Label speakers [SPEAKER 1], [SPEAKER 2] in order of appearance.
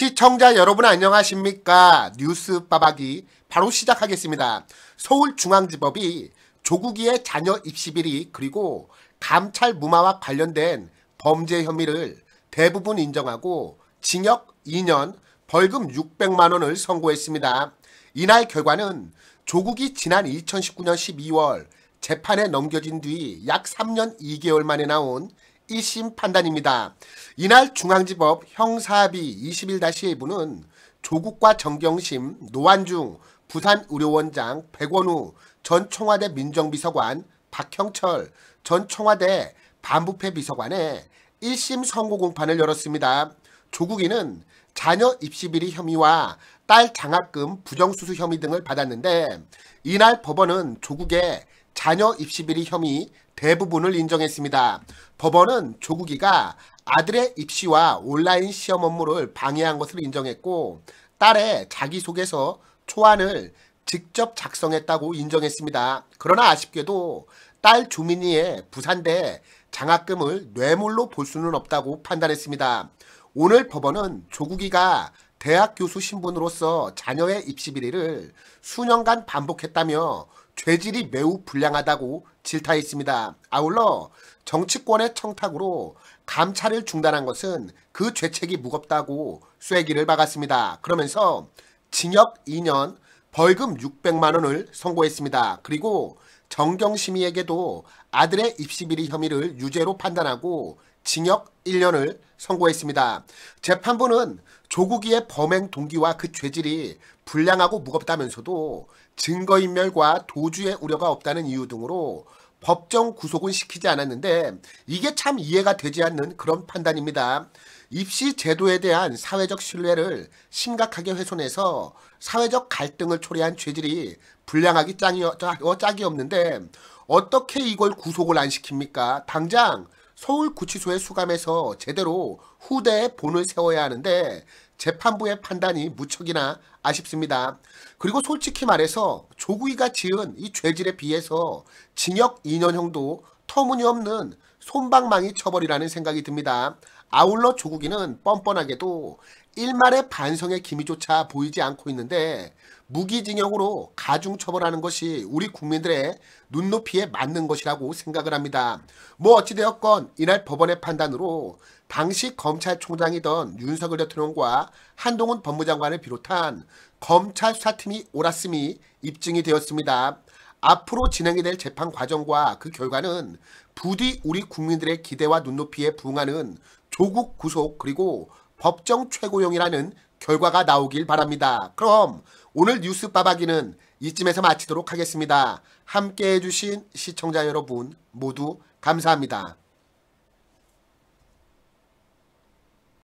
[SPEAKER 1] 시청자 여러분 안녕하십니까 뉴스 빠박이 바로 시작하겠습니다 서울중앙지법이 조국이의 자녀 입시 비리 그리고 감찰 무마와 관련된 범죄 혐의를 대부분 인정하고 징역 2년 벌금 600만 원을 선고했습니다 이날 결과는 조국이 지난 2019년 12월 재판에 넘겨진 뒤 약 3년 2개월 만에 나온 1심 판단입니다. 이날 중앙지법 형사합의 21-1부는 조국과 정경심, 노한중, 부산의료원장, 백원우, 전 청와대 민정비서관, 박형철, 전 청와대 반부패 비서관의 1심 선고 공판을 열었습니다. 조국이는 자녀 입시비리 혐의와 딸 장학금 부정수수 혐의 등을 받았는데 이날 법원은 조국의 자녀 입시 비리 혐의 대부분을 인정했습니다. 법원은 조국이가 아들의 입시와 온라인 시험 업무를 방해한 것을 인정했고 딸의 자기소개서 초안을 직접 작성했다고 인정했습니다. 그러나 아쉽게도 딸조민이의 부산대 장학금을 뇌물로 볼 수는 없다고 판단했습니다. 오늘 법원은 조국이가 대학 교수 신분으로서 자녀의 입시 비리를 수년간 반복했다며 죄질이 매우 불량하다고 질타했습니다. 아울러 정치권의 청탁으로 감찰을 중단한 것은 그 죄책이 무겁다고 쐐기를 박았습니다. 그러면서 징역 2년, 벌금 600만 원을 선고했습니다. 그리고 정경심의에게도 아들의 입시비리 혐의를 유죄로 판단하고 징역 1년을 선고했습니다. 재판부는 조국이의 범행 동기와 그 죄질이 불량하고 무겁다면서도 증거인멸과 도주의 우려가 없다는 이유 등으로 법정 구속은 시키지 않았는데 이게 참 이해가 되지 않는 그런 판단입니다. 입시 제도에 대한 사회적 신뢰를 심각하게 훼손해서 사회적 갈등을 초래한 죄질이 불량하기 짝이, 어, 짝이 없는데 어떻게 이걸 구속을 안 시킵니까? 당장 서울구치소에 수감해서 제대로 후대에 본을 세워야 하는데 재판부의 판단이 무척이나 아쉽습니다. 그리고 솔직히 말해서 조구이가 지은 이 죄질에 비해서 징역 2년형도 터무니없는 솜방망이 처벌이라는 생각이 듭니다. 아울러 조국이는 뻔뻔하게도 일말의 반성의 기미조차 보이지 않고 있는데 무기징역으로 가중 처벌하는 것이 우리 국민들의 눈높이에 맞는 것이라고 생각을 합니다. 뭐 어찌되었건 이날 법원의 판단으로 당시 검찰총장이던 윤석열 대통령과 한동훈 법무장관을 비롯한 검찰 수사팀이 옳았음이 입증이 되었습니다. 앞으로 진행이 될 재판 과정과 그 결과는 부디 우리 국민들의 기대와 눈높이에 부응하는 조국 구속 그리고 법정 최고용이라는 결과가 나오길 바랍니다. 그럼 오늘 뉴스 빠박이는 이쯤에서 마치도록 하겠습니다. 함께해 주신 시청자 여러분 모두 감사합니다.